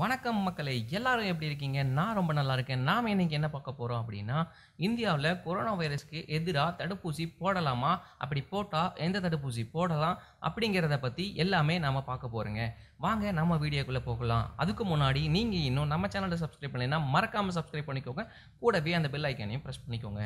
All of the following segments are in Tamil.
வணக்கம் மக்களை எல்லாரும் எப்படி இருக்கீங்க நான் ரொம்ப நல்லா இருக்கேன் நாம் இன்னைக்கு என்ன பார்க்க போகிறோம் அப்படின்னா இந்தியாவில் கொரோனா வைரஸ்க்கு எதிராக தடுப்பூசி போடலாமா அப்படி போட்டால் எந்த தடுப்பூசி போடலாம் அப்படிங்கிறத பற்றி எல்லாமே நாம் பார்க்க போகிறோங்க வாங்க நம்ம வீடியோக்குள்ளே போகலாம் அதுக்கு முன்னாடி நீங்கள் இன்னும் நம்ம சேனலை சப்ஸ்கிரைப் பண்ணினா மறக்காமல் சப்ஸ்கிரைப் பண்ணிக்கோங்க கூடவே அந்த பெல் ஐக்கானையும் ப்ரெஸ் பண்ணிக்கோங்க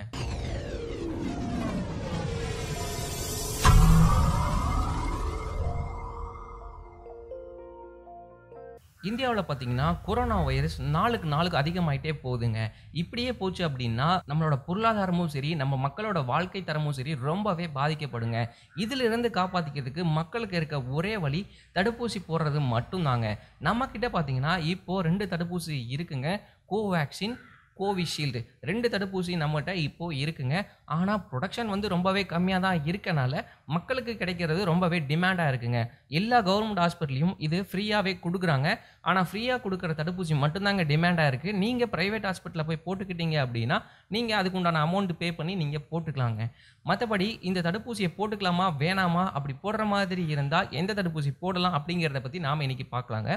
இந்தியாவில் பார்த்தீங்கன்னா கொரோனா வைரஸ் நாளுக்கு நாளுக்கு அதிகமாயிட்டே போகுதுங்க இப்படியே போச்சு அப்படின்னா நம்மளோட பொருளாதாரமும் சரி நம்ம மக்களோட வாழ்க்கை தரமும் சரி ரொம்பவே பாதிக்கப்படுங்க இதிலிருந்து காப்பாற்றிக்கிறதுக்கு மக்களுக்கு இருக்க ஒரே வழி தடுப்பூசி போடுறது மட்டும்தாங்க நம்மக்கிட்ட பார்த்தீங்கன்னா இப்போது ரெண்டு தடுப்பூசி இருக்குங்க கோவேக்சின் கோவிஷீல்டு ரெண்டு தடுப்பூசி நம்மகிட்ட இப்போது இருக்குங்க ஆனால் ப்ரொடக்ஷன் வந்து ரொம்பவே கம்மியாக தான் இருக்கனால மக்களுக்கு கிடைக்கிறது ரொம்பவே டிமாண்டாக இருக்குங்க எல்லா கவர்மெண்ட் ஹாஸ்பிட்டலையும் இது ஃப்ரீயாகவே கொடுக்குறாங்க ஆனால் ஃப்ரீயாக கொடுக்குற தடுப்பூசி மட்டும்தாங்க டிமாண்டாக இருக்குது நீங்கள் ப்ரைவேட் ஹாஸ்பிட்டலில் போய் போட்டுக்கிட்டீங்க அப்படின்னா நீங்கள் அதுக்கு உண்டான அமௌண்ட் பே பண்ணி நீங்கள் போட்டுக்கலாங்க மற்றபடி இந்த தடுப்பூசியை போட்டுக்கலாமா வேணாமா அப்படி போடுற மாதிரி இருந்தால் எந்த தடுப்பூசி போடலாம் அப்படிங்கிறத பற்றி நாம் இன்றைக்கி பார்க்கலாங்க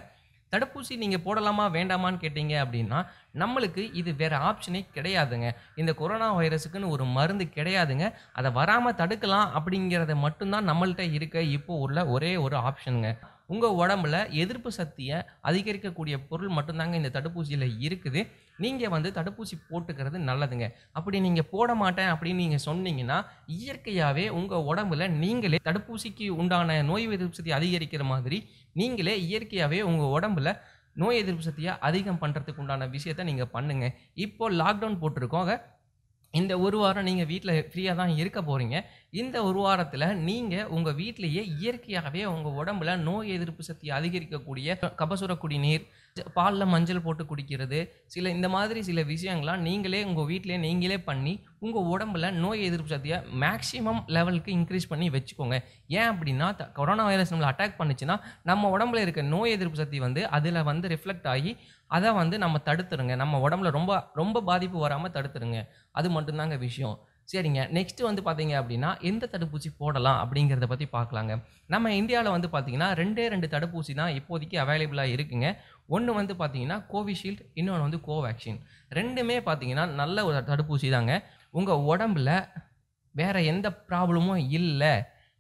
தடுப்பூசி நீங்கள் போடலாமா வேண்டாமான்னு கேட்டீங்க அப்படின்னா நம்மளுக்கு இது வேறு ஆப்ஷனே கிடையாதுங்க இந்த கொரோனா வைரஸுக்குன்னு ஒரு மருந்து கிடையாதுங்க அதை வராமல் தடுக்கலாம் அப்படிங்கிறத மட்டும்தான் நம்மள்கிட்ட இருக்க இப்போ உள்ள ஒரே ஒரு ஆப்ஷனுங்க உங்கள் உடம்புல எதிர்ப்பு சக்தியை அதிகரிக்கக்கூடிய பொருள் மட்டும்தாங்க இந்த தடுப்பூசியில் இருக்குது நீங்கள் வந்து தடுப்பூசி போட்டுக்கிறது நல்லதுங்க அப்படி நீங்கள் போட மாட்டேன் அப்படின்னு நீங்கள் சொன்னீங்கன்னா இயற்கையாகவே உங்கள் உடம்புல நீங்களே தடுப்பூசிக்கு உண்டான நோய் எதிர்ப்பு சக்தி அதிகரிக்கிற மாதிரி நீங்களே இயற்கையாகவே உங்கள் உடம்புல நோய் எதிர்ப்பு சக்தியை அதிகம் பண்ணுறதுக்கு உண்டான விஷயத்த நீங்கள் பண்ணுங்கள் இப்போது லாக்டவுன் போட்டிருக்கோங்க இந்த ஒரு வாரம் நீங்கள் வீட்டில் ஃப்ரீயாக தான் இருக்க போகிறீங்க இந்த ஒரு வாரத்தில் நீங்கள் உங்கள் வீட்டிலேயே இயற்கையாகவே உங்கள் உடம்புல நோய் எதிர்ப்பு சக்தி அதிகரிக்கக்கூடிய கபசுர குடிநீர் பாலில் மஞ்சள் போட்டு குடிக்கிறது சில இந்த மாதிரி சில விஷயங்கள்லாம் நீங்களே உங்கள் வீட்டிலே நீங்களே பண்ணி உங்கள் உடம்புல நோய் எதிர்ப்பு சக்தியை மேக்ஸிமம் லெவலுக்கு இன்க்ரீஸ் பண்ணி வச்சுக்கோங்க ஏன் அப்படின்னா கொரோனா வைரஸ் நம்மளை அட்டாக் பண்ணுச்சுன்னா நம்ம உடம்புல இருக்க நோய் எதிர்ப்பு சக்தி வந்து அதில் வந்து ரிஃப்ளெக்ட் ஆகி அதை வந்து நம்ம தடுத்துருங்க நம்ம உடம்புல ரொம்ப ரொம்ப பாதிப்பு வராமல் தடுத்துருங்க அது மட்டும்தாங்க விஷயம் சரிங்க நெக்ஸ்ட் வந்து பார்த்தீங்க அப்படின்னா எந்த தடுப்பூசி போடலாம் அப்படிங்கிறத பற்றி பார்க்கலாங்க நம்ம இந்தியாவில் வந்து பார்த்தீங்கன்னா ரெண்டே ரெண்டு தடுப்பூசி தான் இப்போதைக்கு அவைலபிளாக இருக்குங்க ஒன்று வந்து பார்த்தீங்கன்னா கோவிஷீல்டு இன்னொன்று வந்து கோவேக்சின் ரெண்டுமே பார்த்தீங்கன்னா நல்ல ஒரு தடுப்பூசி தாங்க உங்கள் உடம்புல வேறு எந்த ப்ராப்ளமும் இல்லை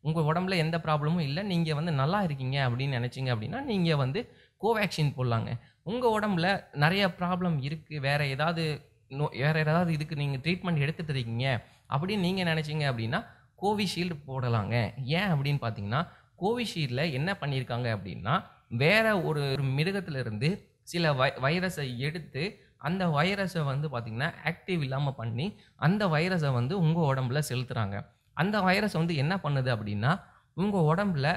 உங்கள் உடம்புல எந்த ப்ராப்ளமும் இல்லை நீங்கள் வந்து நல்லா இருக்கீங்க அப்படின்னு நினச்சிங்க அப்படின்னா நீங்கள் வந்து கோவேக்சின் போடலாங்க உங்கள் உடம்புல நிறைய ப்ராப்ளம் இருக்குது வேறு ஏதாவது நோ வேறு ஏதாவது இதுக்கு நீங்கள் ட்ரீட்மெண்ட் எடுத்துகிட்டு இருக்கீங்க அப்படின்னு நீங்கள் நினச்சிங்க அப்படின்னா கோவிஷீல்டு போடலாங்க ஏன் அப்படின்னு பார்த்தீங்கன்னா கோவிஷீல்டில் என்ன பண்ணியிருக்காங்க அப்படின்னா வேறு ஒரு மிருகத்திலிருந்து சில வை வைரஸை எடுத்து அந்த வைரஸை வந்து பார்த்திங்கன்னா ஆக்டிவ் இல்லாமல் பண்ணி அந்த வைரஸை வந்து உங்கள் உடம்புல செலுத்துகிறாங்க அந்த வைரஸ் வந்து என்ன பண்ணுது அப்படின்னா உங்கள் உடம்புல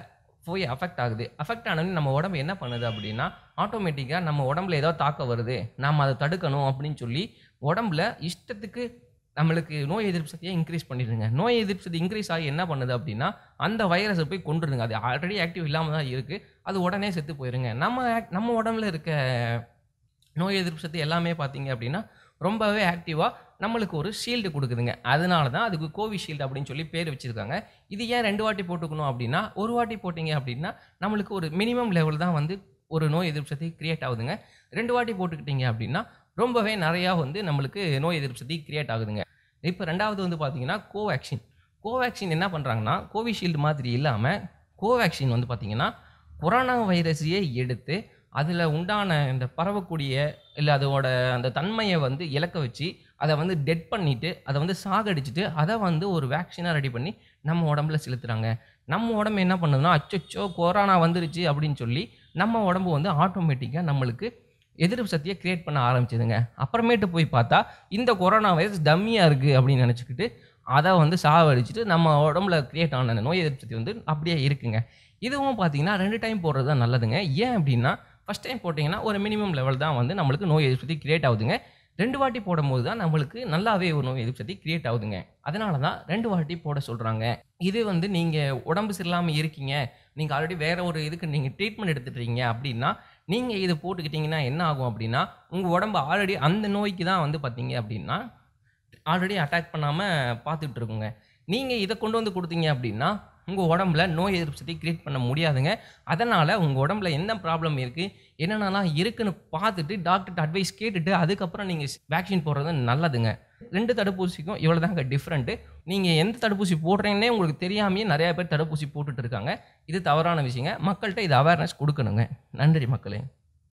போய் அஃபெக்ட் ஆகுது அஃபெக்ட் ஆனது நம்ம உடம்பு என்ன பண்ணுது அப்படின்னா ஆட்டோமேட்டிக்காக நம்ம உடம்புல ஏதோ தாக்க வருது நாம் அதை தடுக்கணும் அப்படின்னு சொல்லி உடம்புல இஷ்டத்துக்கு நம்மளுக்கு நோய் எதிர்ப்பு சக்தியை இன்க்ரீஸ் பண்ணிடுங்க நோய் எதிர்ப்பு சக்தி இன்க்ரீஸ் ஆகி என்ன பண்ணுது அப்படின்னா அந்த வைரஸை போய் கொண்டுருங்க அது ஆல்ரெடி ஆக்டிவ் இல்லாமல் தான் இருக்குது அது உடனே செத்து போயிருங்க நம்ம நம்ம உடம்புல இருக்க நோய் எதிர்ப்பு சக்தி எல்லாமே பார்த்தீங்க அப்படின்னா ரொம்பவே ஆக்டிவாக நம்மளுக்கு ஒரு ஷீல்டு கொடுக்குதுங்க அதனால தான் அதுக்கு கோவிஷீல்டு அப்படின்னு சொல்லி பேர் வச்சுருக்காங்க இது ஏன் ரெண்டு வாட்டி போட்டுக்கணும் அப்படின்னா ஒரு வாட்டி போட்டிங்க அப்படின்னா நம்மளுக்கு ஒரு மினிமம் லெவல் தான் வந்து ஒரு நோய் எதிர்ப்பு சக்தி கிரியேட் ஆகுதுங்க ரெண்டு வாட்டி போட்டுக்கிட்டிங்க அப்படின்னா ரொம்பவே நிறையா வந்து நம்மளுக்கு நோய் எதிர்ப்பு சக்தி கிரியேட் ஆகுதுங்க இப்போ ரெண்டாவது வந்து பார்த்தீங்கன்னா கோவேக்சின் கோவேக்சின் என்ன பண்ணுறாங்கன்னா கோவிஷீல்டு மாதிரி இல்லாமல் கோவேக்சின் வந்து பார்த்திங்கன்னா கொரோனா வைரஸையே எடுத்து அதில் உண்டான இந்த பரவக்கூடிய இல்லை அதோட அந்த தன்மையை வந்து இலக்க வச்சு அதை வந்து டெட் பண்ணிவிட்டு அதை வந்து சாகடிச்சிட்டு அதை வந்து ஒரு வேக்சினாக ரெடி பண்ணி நம்ம உடம்புல செலுத்துகிறாங்க நம்ம உடம்பு என்ன பண்ணுதுன்னா அச்சோ கொரோனா வந்துருச்சு அப்படின்னு சொல்லி நம்ம உடம்பு வந்து ஆட்டோமேட்டிக்காக நம்மளுக்கு எதிர்ப்பு சக்தியை க்ரியேட் பண்ண ஆரம்பிச்சதுங்க அப்புறமேட்டு போய் பார்த்தா இந்த கொரோனா வைரஸ் டம்மியாக இருக்குது அப்படின்னு நினச்சிக்கிட்டு அதை வந்து சாகடிச்சிட்டு நம்ம உடம்புல க்ரியேட் ஆன நோய் எதிர்ப்பு சக்தி வந்து அப்படியே இருக்குங்க இதுவும் பார்த்தீங்கன்னா ரெண்டு டைம் போடுறது தான் நல்லதுங்க ஏன் அப்படின்னா ஃபஸ்ட் டைம் போட்டிங்கன்னா ஒரு மினிமம் லெவல் தான் வந்து நம்மளுக்கு நோய் எதிர்ப்பு சக்தி கிரியேட் ஆகுதுங்க ரெண்டு வாட்டி போடும்போது தான் நம்மளுக்கு நல்லாவே ஒரு நோய் எதிர்ப்பு சக்தி கிரியேட் ஆகுதுங்க அதனால தான் ரெண்டு வாட்டி போட சொல்கிறாங்க இதே வந்து நீங்கள் உடம்பு சரியில்லாமல் இருக்கீங்க நீங்கள் ஆல்ரெடி வேறு ஒரு இதுக்கு நீங்கள் ட்ரீட்மெண்ட் எடுத்துட்டுறீங்க அப்படின்னா நீங்கள் இது போட்டுக்கிட்டிங்கன்னா என்ன ஆகும் அப்படின்னா உங்கள் உடம்பு ஆல்ரெடி அந்த நோய்க்கு தான் வந்து பார்த்தீங்க அப்படின்னா ஆல்ரெடி அட்டாக் பண்ணாமல் பார்த்துட்டு இருக்குங்க நீங்கள் இதை கொண்டு வந்து கொடுத்தீங்க அப்படின்னா உங்கள் உடம்புல நோய் எதிர்ப்பு சக்தி கிரியேட் பண்ண முடியாதுங்க அதனால் உங்கள் உடம்புல என்ன ப்ராப்ளம் இருக்குது என்னென்னலாம் இருக்குன்னு பார்த்துட்டு டாக்டர்கிட்ட அட்வைஸ் கேட்டுட்டு அதுக்கப்புறம் நீங்கள் வேக்சின் போடுறது நல்லதுங்க ரெண்டு தடுப்பூசிக்கும் இவ்வளோ தாங்க டிஃப்ரெண்ட்டு நீங்கள் எந்த தடுப்பூசி போடுறீங்கன்னே உங்களுக்கு தெரியாமையே நிறையா பேர் தடுப்பூசி போட்டுட்டு இருக்காங்க இது தவறான விஷயங்க மக்கள்கிட்ட இது அவேர்னஸ் கொடுக்கணுங்க நன்றி மக்களே